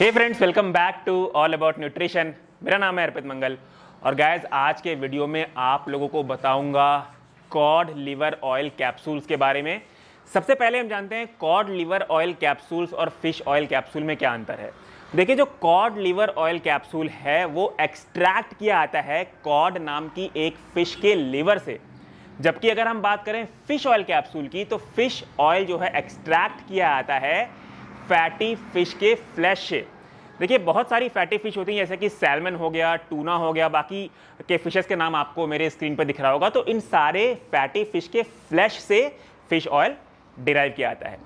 hey friends welcome back to all about nutrition मेरा नाम है अर्पित मंगल और गैज आज के वीडियो में आप लोगों को बताऊंगा कॉड लीवर ऑयल कैप्सूल्स के बारे में सबसे पहले हम जानते हैं कॉड लीवर ऑयल कैप्सूल्स और फिश ऑयल कैप्सूल में क्या अंतर है देखिए जो कॉड लीवर ऑयल कैप्सूल है वो एक्सट्रैक्ट किया आता है कॉड नाम की एक फिश के लीवर से जबकि अगर हम बात करें फिश ऑयल कैप्सूल की तो फिश ऑयल जो है एक्सट्रैक्ट किया आता है फैटी फिश के फ्लैश से देखिए बहुत सारी फैटी फिश होती हैं जैसे कि सैलमन हो गया टूना हो गया बाकी के फिशेस के नाम आपको मेरे स्क्रीन पर दिख रहा होगा तो इन सारे फैटी फिश के फ्लैश से फिश ऑयल डिराइव किया जाता है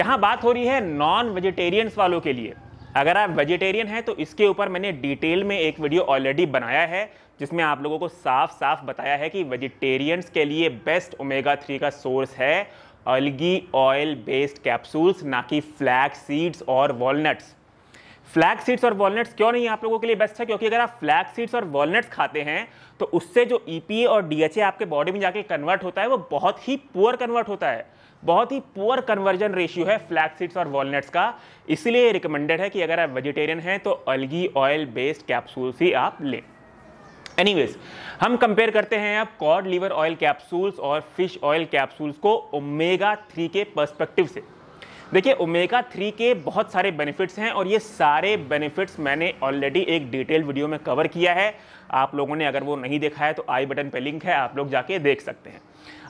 यहाँ बात हो रही है नॉन वेजिटेरियंस वालों के लिए अगर आप वेजिटेरियन हैं तो इसके ऊपर मैंने डिटेल में एक वीडियो ऑलरेडी बनाया है जिसमें आप लोगों को साफ साफ बताया है कि वेजिटेरियंस के लिए बेस्ट ओमेगा थ्री का सोर्स है अलगी ऑयल बेस्ड कैप्सूल्स ना कि फ्लैग सीड्स और वॉलनट्स फ्लैग सीड्स और वॉलनट्स क्यों नहीं आप लोगों के लिए बेस्ट है क्योंकि अगर आप फ्लैग सीड्स और वॉलनट्स खाते हैं तो उससे जो ई e और डी आपके बॉडी में जाके कन्वर्ट होता है वो बहुत ही पुअर कन्वर्ट होता है बहुत ही पुअर कन्वर्जन रेशियो है फ्लैग सीड्स और वॉलनट्स का इसलिए रिकमेंडेड है कि अगर आप वेजिटेरियन हैं तो अलगी ऑयल बेस्ड कैप्सूल्स ही आप लें एनीवेज हम कंपेयर करते हैं अब कॉड लीवर ऑयल कैप्सूल्स और फिश ऑयल कैप्सूल्स को ओमेगा थ्री के पर्सपेक्टिव से देखिए ओमेगा थ्री के बहुत सारे बेनिफिट्स हैं और ये सारे बेनिफिट्स मैंने ऑलरेडी एक डिटेल वीडियो में कवर किया है आप लोगों ने अगर वो नहीं देखा है तो आई बटन पे लिंक है आप लोग जाके देख सकते हैं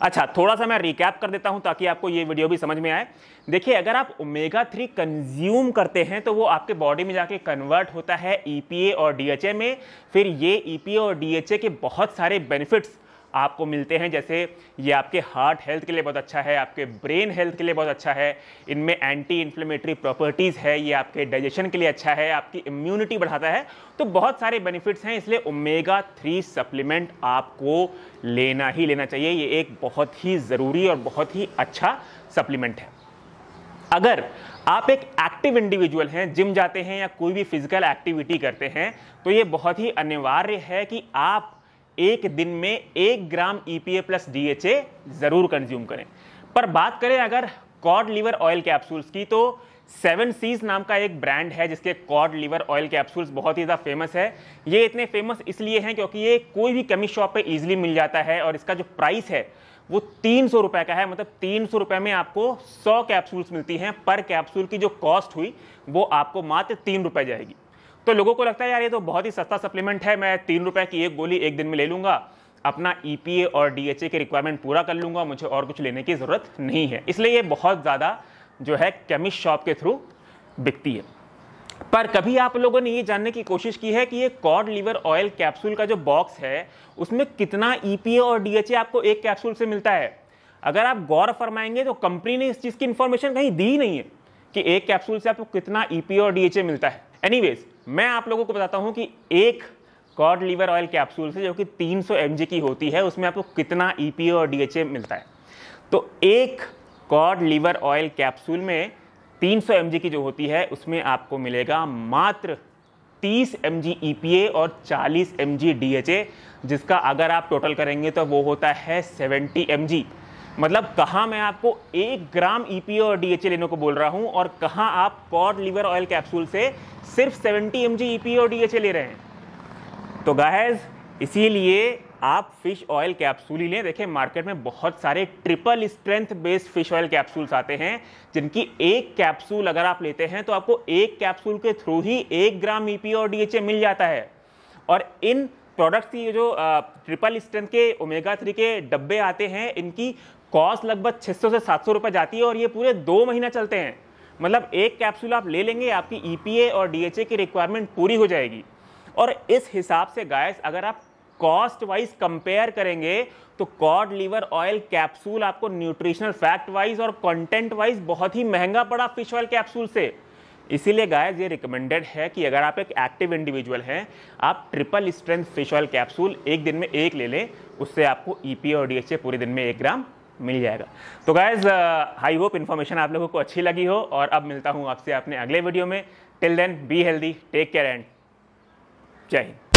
अच्छा थोड़ा सा मैं रिकैप कर देता हूं ताकि आपको ये वीडियो भी समझ में आए देखिए अगर आप ओमेगा थ्री कंज्यूम करते हैं तो वो आपके बॉडी में जाके कन्वर्ट होता है ईपीए e और डीएचए में फिर ये ईपीए e और डीएचए के बहुत सारे बेनिफिट्स आपको मिलते हैं जैसे ये आपके हार्ट हेल्थ के लिए बहुत अच्छा है आपके ब्रेन हेल्थ के लिए बहुत अच्छा है इनमें एंटी इन्फ्लेमेटरी प्रॉपर्टीज़ है ये आपके डाइजेशन के लिए अच्छा है आपकी इम्यूनिटी बढ़ाता है तो बहुत सारे बेनिफिट्स हैं इसलिए ओमेगा थ्री सप्लीमेंट आपको लेना ही लेना चाहिए ये एक बहुत ही ज़रूरी और बहुत ही अच्छा सप्लीमेंट है अगर आप एक एक्टिव इंडिविजुअल हैं जिम जाते हैं या कोई भी फिजिकल एक्टिविटी करते हैं तो ये बहुत ही अनिवार्य है कि आप एक दिन में एक ग्राम ईपीए प्लस डीएचए जरूर कंज्यूम करें पर बात करें अगर कॉड लीवर ऑयल कैप्सूल्स की तो सेवन सीज नाम का एक ब्रांड है जिसके कॉड लीवर ऑयल कैप्सूल्स बहुत ही ज़्यादा फेमस है ये इतने फेमस इसलिए हैं क्योंकि ये कोई भी कमी शॉप पे इजीली मिल जाता है और इसका जो प्राइस है वो तीन सौ रुपये का है मतलब तीन सौ रुपये में आपको सौ कैप्सूल्स मिलती हैं पर कैप्सूल की जो कॉस्ट हुई वो आपको मात्र तीन रुपये जाएगी तो लोगों को लगता है यार ये तो बहुत ही सस्ता सप्लीमेंट है मैं तीन रुपए की एक गोली एक दिन में ले लूँगा अपना ई e और डी के रिक्वायरमेंट पूरा कर लूँगा मुझे और कुछ लेने की ज़रूरत नहीं है इसलिए ये बहुत ज़्यादा जो है केमिस्ट शॉप के थ्रू बिकती है पर कभी आप लोगों ने ये जानने की कोशिश की है कि ये कॉड लीवर ऑयल कैप्सूल का जो बॉक्स है उसमें कितना ई e और डी आपको एक कैप्सूल से मिलता है अगर आप गौर फरमाएंगे तो कंपनी ने इस चीज़ की इन्फॉर्मेशन कहीं दी नहीं है कि एक कैप्सूल से आपको कितना ई e और डी मिलता है एनीवेज मैं आप लोगों को बताता हूँ कि एक कॉड लीवर ऑयल कैप्सूल से जो कि 300 सौ की होती है उसमें आपको कितना ई e और डी मिलता है तो एक कॉड लीवर ऑयल कैप्सूल में 300 सौ की जो होती है उसमें आपको मिलेगा मात्र 30 एम जी और 40 एम जी जिसका अगर आप टोटल करेंगे तो वो होता है 70 एम मतलब कहाँ मैं आपको एक ग्राम ई e और डी लेने को बोल रहा हूँ और कहाँ आप कॉड लीवर ऑयल कैप्सूल से सिर्फ 70 एम जी और डीएचए ले रहे हैं तो गायज इसीलिए आप फिश ऑयल कैप्सूल ही लें देखिए मार्केट में बहुत सारे triple strength based fish oil capsules आते हैं जिनकी एक कैप्सूल अगर आप लेते हैं तो आपको एक कैप्सूल के थ्रू ही एक ग्राम ईपी e और डीएचए मिल जाता है और इन प्रोडक्ट्स की जो ट्रिपल स्ट्रेंथ के ओमेगा थ्री के डब्बे आते हैं इनकी कॉस्ट लगभग 600 से 700 रुपए जाती है और ये पूरे दो महीना चलते हैं मतलब एक कैप्सूल आप ले लेंगे आपकी ई e और डी की रिक्वायरमेंट पूरी हो जाएगी और इस हिसाब से गायस अगर आप कॉस्ट वाइज कंपेयर करेंगे तो कॉड लीवर ऑयल कैप्सूल आपको न्यूट्रिशनल फैक्ट वाइज और कंटेंट वाइज बहुत ही महंगा पड़ा फिश ऑयल कैप्सूल से इसीलिए गायज ये रिकमेंडेड है कि अगर आप एक एक्टिव इंडिविजुअल हैं आप triple strength fish oil capsule एक दिन में एक ले लें उससे आपको ई e और डी पूरे दिन में एक ग्राम मिल जाएगा तो गायज आई होप इन्फॉर्मेशन आप लोगों को अच्छी लगी हो और अब मिलता हूँ आपसे अपने अगले वीडियो में till then be healthy take care and Jai Hind